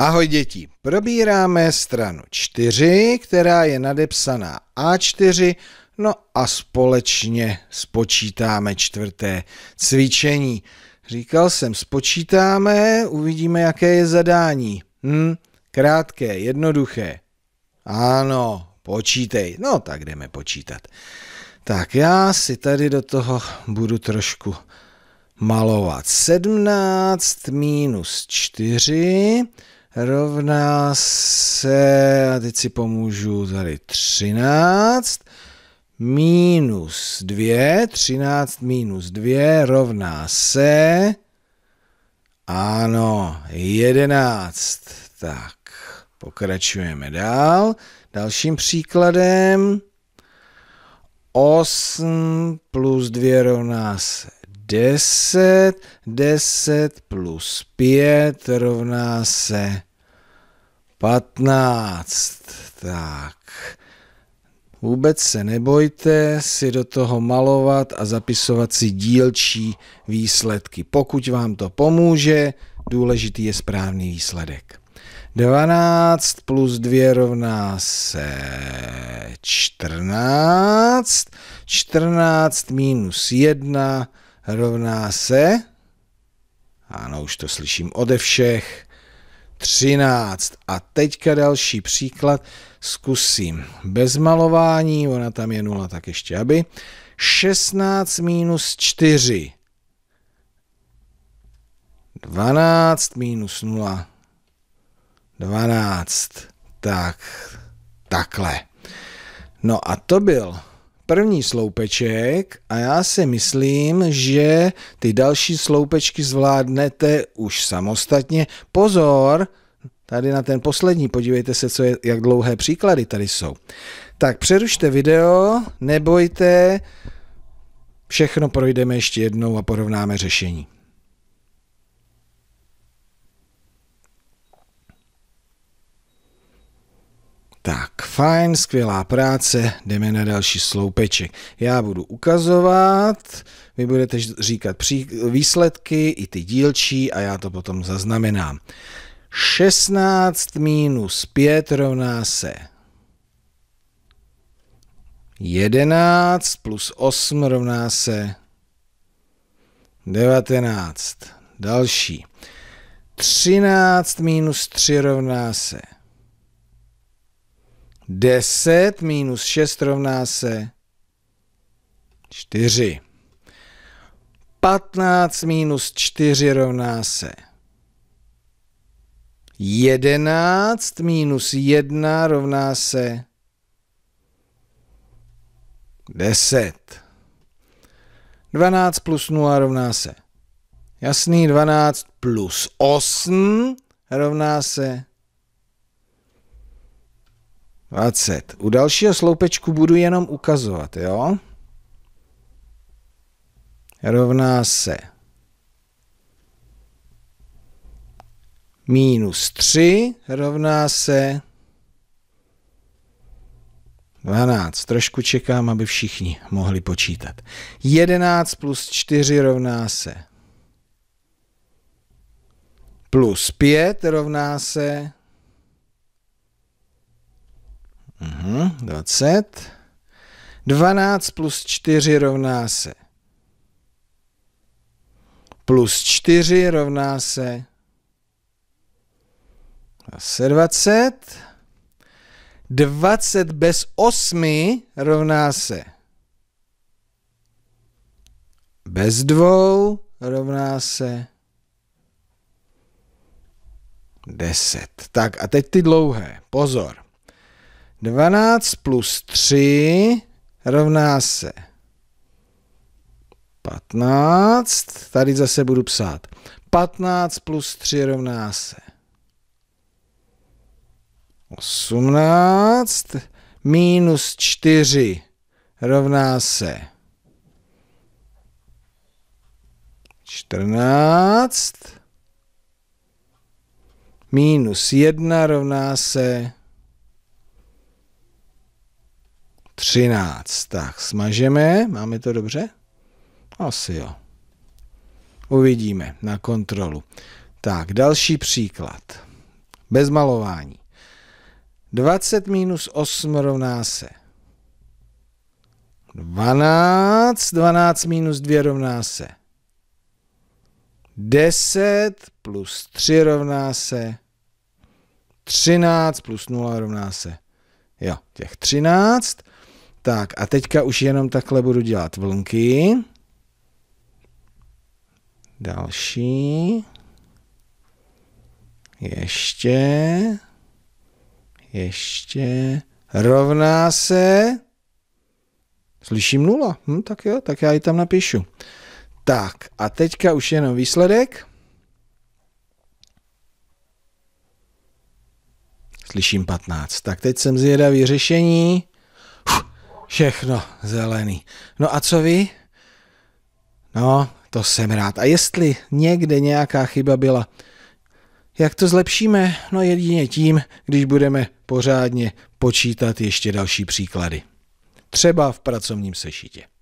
Ahoj děti, probíráme stranu 4, která je nadepsaná A4, no a společně spočítáme čtvrté cvičení. Říkal jsem, spočítáme, uvidíme, jaké je zadání. Hm, krátké, jednoduché. Ano, počítej. No, tak jdeme počítat. Tak já si tady do toho budu trošku malovat. 17 minus 4 rovná se, a teď si pomůžu tady 13, minus 2, 13 minus 2 rovná se, ano, 11. Tak, pokračujeme dál. Dalším příkladem, 8 plus 2 rovná se 10, 10 plus 5 rovná se 15. Tak. Vůbec se nebojte si do toho malovat a zapisovat si dílčí výsledky. Pokud vám to pomůže, důležitý je správný výsledek. 12 plus 2 rovná se 14. 14 minus 1 rovná se, ano, už to slyším ode všech, 13. A teďka další příklad, zkusím bez malování, ona tam je 0, tak ještě aby. 16 minus 4. 12 minus 0. 12. Tak, takhle. No a to byl první sloupeček a já si myslím, že ty další sloupečky zvládnete už samostatně. Pozor, tady na ten poslední, podívejte se, co je, jak dlouhé příklady tady jsou. Tak přerušte video, nebojte, všechno projdeme ještě jednou a porovnáme řešení. Fajn, skvělá práce, jdeme na další sloupeček. Já budu ukazovat, vy budete říkat pří, výsledky, i ty dílčí a já to potom zaznamenám. 16 minus 5 rovná se 11 plus 8 rovná se 19. Další. 13 minus 3 rovná se 10 minus 6 rovná se 4. 15 minus 4 rovná se 11 minus 1 rovná se 10. 12 plus 0 rovná se. Jasný, 12 plus 8 rovná se 20. U dalšího sloupečku budu jenom ukazovat, jo? Rovná se minus 3 rovná se 12. Trošku čekám, aby všichni mohli počítat. 11 plus 4 rovná se plus 5 rovná se Uhum, 20. 12 plus 4 rovná se. Plus 4 rovná se. Zase 20. 20 bez 8 rovná se. Bez 2 rovná se 10. Tak a teď ty dlouhé. Pozor. 12 plus 3 rovná se 15. Tady zase budu psát. 15 plus 3 rovná se 18. Minus 4 rovná se 14. Minus 1 rovná se 13. Tak smažeme, máme to dobře? Asi jo. Uvidíme na kontrolu. Tak, další příklad. Bez malování. 20 minus 8 rovná se 12, 12 minus 2 rovná se 10 plus 3 rovná se 13 plus 0 rovná se, jo, těch 13. Tak a teďka už jenom takhle budu dělat vlnky. Další. Ještě. Ještě. Rovná se. Slyším nula. Hm, tak jo, tak já ji tam napíšu. Tak a teďka už jenom výsledek. Slyším 15. Tak teď jsem zvědavý řešení. Všechno zelený. No a co vy? No, to jsem rád. A jestli někde nějaká chyba byla, jak to zlepšíme? No jedině tím, když budeme pořádně počítat ještě další příklady. Třeba v pracovním sešitě.